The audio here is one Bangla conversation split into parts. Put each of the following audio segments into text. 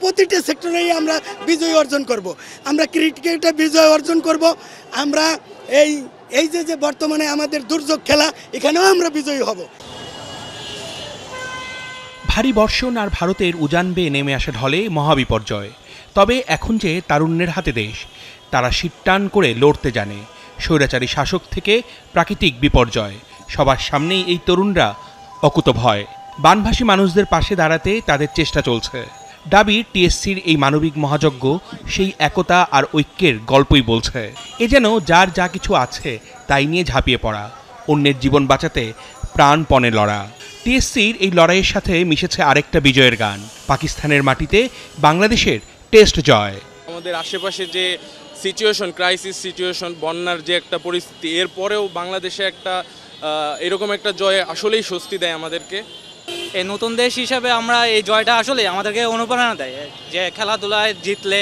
প্রতিটা সেক্টরেই আমরা বিজয় অর্জন করব। আমরা ক্রিকেটে বিজয় অর্জন করব। আমরা এই এই যে যে বর্তমানে আমাদের দুর্যোগ খেলা এখানেও আমরা বিজয়ী হব ভারী বর্ষণ আর ভারতের উজান বেয়ে নেমে আসা ঢলে মহাবিপর্যয় তবে এখন যে তারুণ্যের হাতে দেশ তারা টান করে লড়তে জানে স্বৈরাচারী শাসক থেকে প্রাকৃতিক বিপর্যয় সবার সামনেই এই তরুণরা অকুত ভয় বানভাসী মানুষদের পাশে দাঁড়াতে তাদের চেষ্টা চলছে দাবি টিএসসির এই মানবিক মহাযজ্ঞ সেই একতা আর ঐক্যের গল্পই বলছে এ যেন যার যা কিছু আছে তাই নিয়ে ঝাঁপিয়ে পড়া অন্যের জীবন বাঁচাতে প্রাণপণে লড়া টিএসসির এই লড়াইয়ের সাথে মিশেছে আরেকটা বিজয়ের গান পাকিস্তানের মাটিতে বাংলাদেশের টেস্ট জয় আমাদের আশেপাশে যে সিচুয়েশন ক্রাইসিস সিচুয়েশন বন্যার যে একটা পরিস্থিতি এরপরেও বাংলাদেশে একটা এরকম একটা জয় আসলেই স্বস্তি দেয় আমাদেরকে এই নতুন দেশ হিসাবে আমরা এই জয়টা আসলে আমাদেরকে অনুপ্রেরণা দেয় যে খেলাধুলায় জিতলে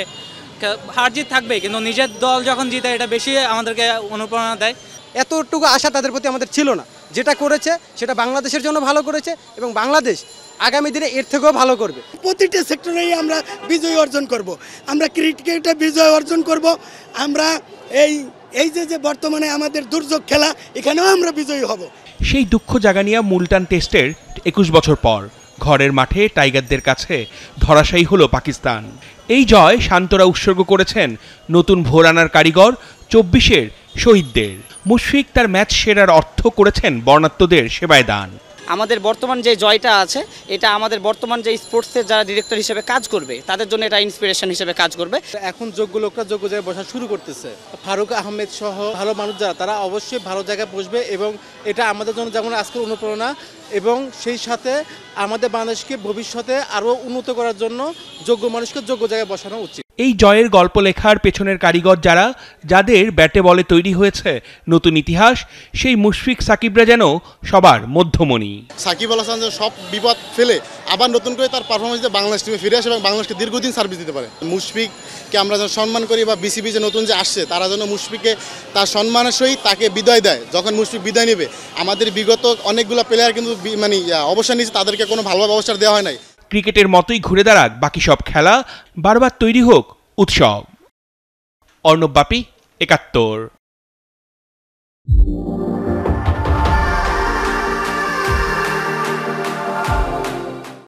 হার জিত থাকবে কিন্তু নিজের দল যখন জিতে এটা বেশি আমাদেরকে অনুপ্রেরণা দেয় এতটুকু আশা তাদের প্রতি আমাদের ছিল না যেটা করেছে সেটা বাংলাদেশের জন্য ভালো করেছে এবং বাংলাদেশ আগামী দিনে এর থেকেও ভালো করবে প্রতিটা সেক্টরেই আমরা বিজয় অর্জন করব। আমরা ক্রিকেটে বিজয় অর্জন করব। আমরা এই এই যে যে বর্তমানে আমাদের দুর্যোগ খেলা এখানেও আমরা বিজয়ী হব সেই দুঃখ জাগানিয়া মুলটান টেস্টের একুশ বছর পর ঘরের মাঠে টাইগারদের কাছে ধরাশায়ী হলো পাকিস্তান এই জয় শান্তরা উৎসর্গ করেছেন নতুন ভোর আনার কারিগর চব্বিশের শহীদদের মুশফিক তার ম্যাচ সেরার অর্থ করেছেন বর্ণাত্মদের সেবায় দান আমাদের বর্তমান যে জয়টা আছে এটা আমাদের বর্তমান যে স্পোর্টসের যারা ডিরেক্টর হিসেবে কাজ করবে তাদের জন্য এটা ইন্সপিরেশন হিসেবে কাজ করবে এখন যোগ্য লোকরা যোগ্য জায়গায় বসা শুরু করতেছে ফারুক আহমেদ সহ ভালো মানুষ যারা তারা অবশ্যই ভালো জায়গায় বসবে এবং এটা আমাদের জন্য যেমন আজকের অনুপ্রেরণা এবং সেই সাথে আমাদের বাংলাদেশকে ভবিষ্যতে আরও উন্নত করার জন্য যোগ্য মানুষকে যোগ্য জায়গায় বসানো উচিত এই জয়ের গল্প লেখার পেছনের কারিগর যারা যাদের ব্যাটে বলে তৈরি হয়েছে নতুন ইতিহাস সেই মুশফিক সাকিবরা যেন সবার মধ্যমণি সাকিব আল হাসান সব বিপদ ফেলে আবার নতুন করে তার পারফরমেন্স দিয়ে বাংলাদেশ টিমে ফিরে আসে এবং বাংলাদেশকে দীর্ঘদিন সার্ভিস দিতে পারে মুশফিককে আমরা যেন সম্মান করি বা বিসিবি যে নতুন যে আসছে তারা যেন মুশফিককে তার সম্মানের সহিত তাকে বিদায় দেয় যখন মুশফিক বিদায় নেবে আমাদের বিগত অনেকগুলো প্লেয়ার কিন্তু মানে অবসর নিয়েছে তাদেরকে কোনো ভালোভাবে অবসর দেওয়া হয় নাই ক্রিকেটের মতোই ঘুরে দাঁড়াক বাকি সব খেলা বারবার তৈরি হোক উৎসব অর্ণব বাপি একাত্তর